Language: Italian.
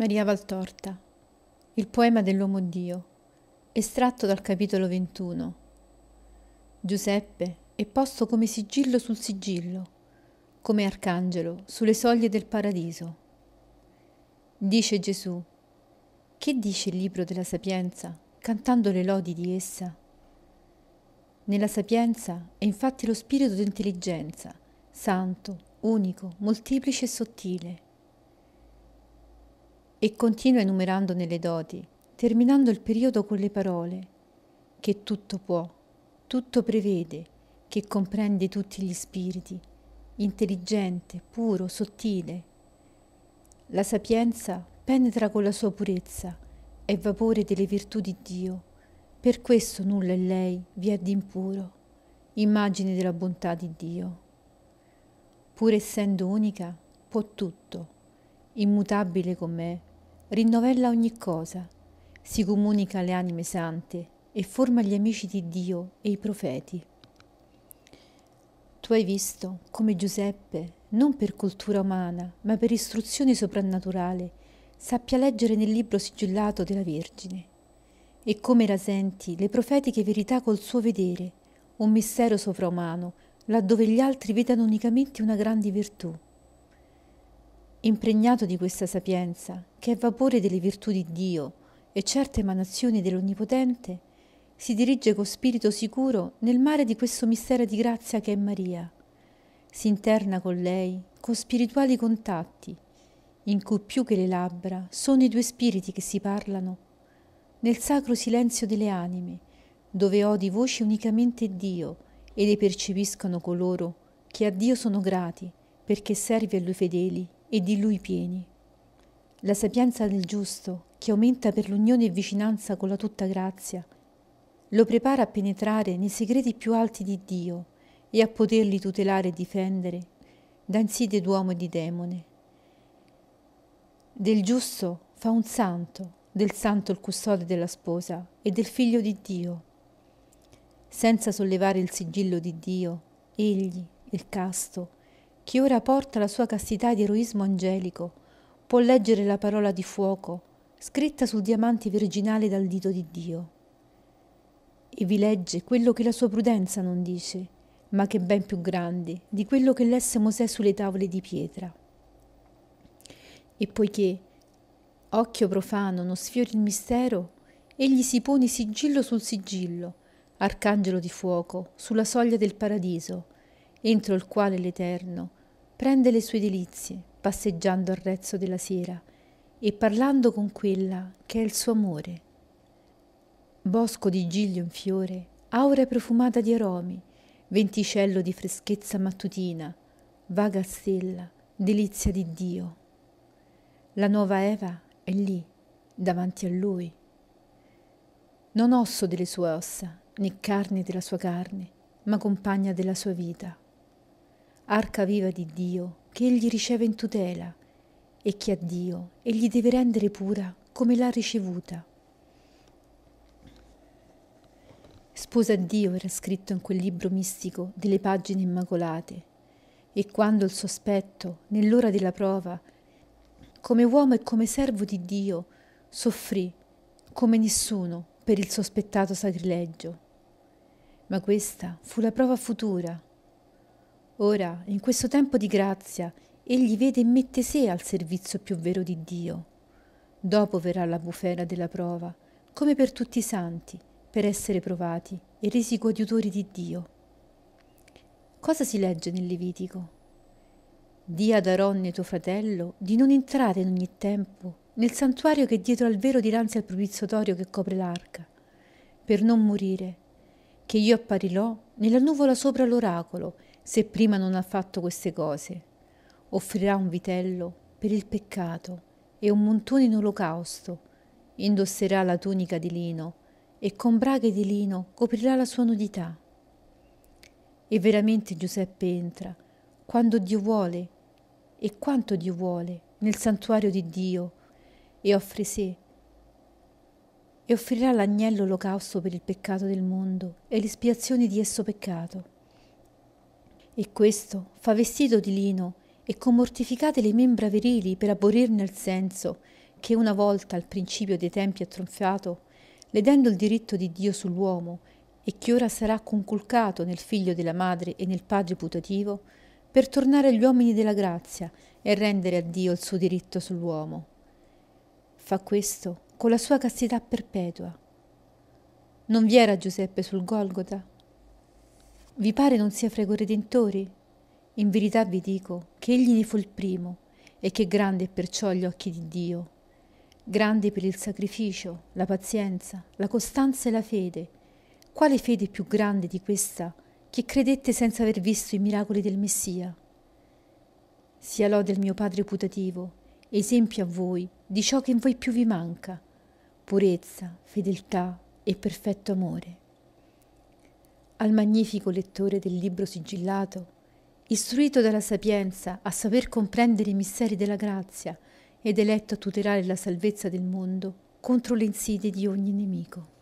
Maria Valtorta, il poema dell'uomo Dio, estratto dal capitolo 21. Giuseppe è posto come sigillo sul sigillo, come arcangelo sulle soglie del paradiso. Dice Gesù, che dice il libro della sapienza, cantando le lodi di essa? Nella sapienza è infatti lo spirito d'intelligenza, santo, unico, moltiplice e sottile e continua enumerandone le doti, terminando il periodo con le parole che tutto può, tutto prevede, che comprende tutti gli spiriti, intelligente, puro, sottile. La sapienza penetra con la sua purezza, è vapore delle virtù di Dio, per questo nulla in lei vi è di impuro, immagine della bontà di Dio. Pur essendo unica, può tutto, immutabile com'è, rinnovella ogni cosa, si comunica alle anime sante e forma gli amici di Dio e i profeti. Tu hai visto come Giuseppe, non per cultura umana, ma per istruzione soprannaturale, sappia leggere nel libro sigillato della Vergine, e come rasenti le profetiche verità col suo vedere, un mistero sovraumano, laddove gli altri vedano unicamente una grande virtù impregnato di questa sapienza, che è vapore delle virtù di Dio e certe emanazioni dell'Onnipotente, si dirige con spirito sicuro nel mare di questo mistero di grazia che è Maria. Si interna con lei con spirituali contatti, in cui più che le labbra sono i due spiriti che si parlano, nel sacro silenzio delle anime, dove odi voci unicamente Dio e le percepiscono coloro che a Dio sono grati perché servi a Lui fedeli e di lui pieni. La sapienza del giusto, che aumenta per l'unione e vicinanza con la tutta grazia, lo prepara a penetrare nei segreti più alti di Dio e a poterli tutelare e difendere da insidie d'uomo e di demone. Del giusto fa un santo, del santo il custode della sposa e del figlio di Dio. Senza sollevare il sigillo di Dio, egli, il casto, chi ora porta la sua castità di eroismo angelico può leggere la parola di fuoco scritta sul diamante virginale dal dito di Dio. E vi legge quello che la sua prudenza non dice, ma che è ben più grande di quello che lesse Mosè sulle tavole di pietra. E poiché occhio profano non sfiori il mistero, egli si pone sigillo sul sigillo, arcangelo di fuoco, sulla soglia del paradiso, entro il quale l'Eterno, prende le sue delizie, passeggiando al rezzo della sera e parlando con quella che è il suo amore. Bosco di giglio in fiore, aura profumata di aromi, venticello di freschezza mattutina, vaga stella, delizia di Dio. La nuova Eva è lì, davanti a lui. Non osso delle sue ossa, né carne della sua carne, ma compagna della sua vita arca viva di Dio, che egli riceve in tutela, e che a Dio egli deve rendere pura come l'ha ricevuta. Sposa a Dio era scritto in quel libro mistico delle pagine immacolate, e quando il sospetto, nell'ora della prova, come uomo e come servo di Dio, soffrì come nessuno per il sospettato sacrilegio. Ma questa fu la prova futura Ora, in questo tempo di grazia, egli vede e mette sé al servizio più vero di Dio. Dopo verrà la bufera della prova, come per tutti i santi, per essere provati e resi coadiutori di Dio. Cosa si legge nel Levitico? Di ad Aronne tuo fratello di non entrare in ogni tempo nel santuario che è dietro al vero dinanzi al propiziatorio che copre l'arca, per non morire, che io apparirò nella nuvola sopra l'oracolo se prima non ha fatto queste cose. Offrirà un vitello per il peccato e un montone in olocausto. Indosserà la tunica di lino e con braghe di lino coprirà la sua nudità. E veramente Giuseppe entra, quando Dio vuole e quanto Dio vuole, nel santuario di Dio e offre sé e offrirà l'agnello olocausto per il peccato del mondo e l'espiazione di esso peccato. E questo fa vestito di lino e commortificate le membra virili per aborirne il senso, che una volta al principio dei tempi ha tronfiato, ledendo il diritto di Dio sull'uomo, e che ora sarà conculcato nel figlio della madre e nel padre putativo, per tornare agli uomini della grazia e rendere a Dio il suo diritto sull'uomo. Fa questo con la sua castità perpetua. Non vi era Giuseppe sul Golgota? Vi pare non sia fra i corredentori? In verità vi dico che egli ne fu il primo e che grande è perciò agli occhi di Dio. Grande per il sacrificio, la pazienza, la costanza e la fede. Quale fede più grande di questa che credette senza aver visto i miracoli del Messia? Sia lode il mio Padre putativo, esempio a voi di ciò che in voi più vi manca, purezza, fedeltà e perfetto amore al magnifico lettore del libro sigillato, istruito dalla sapienza a saper comprendere i misteri della grazia ed eletto a tutelare la salvezza del mondo contro le insidie di ogni nemico.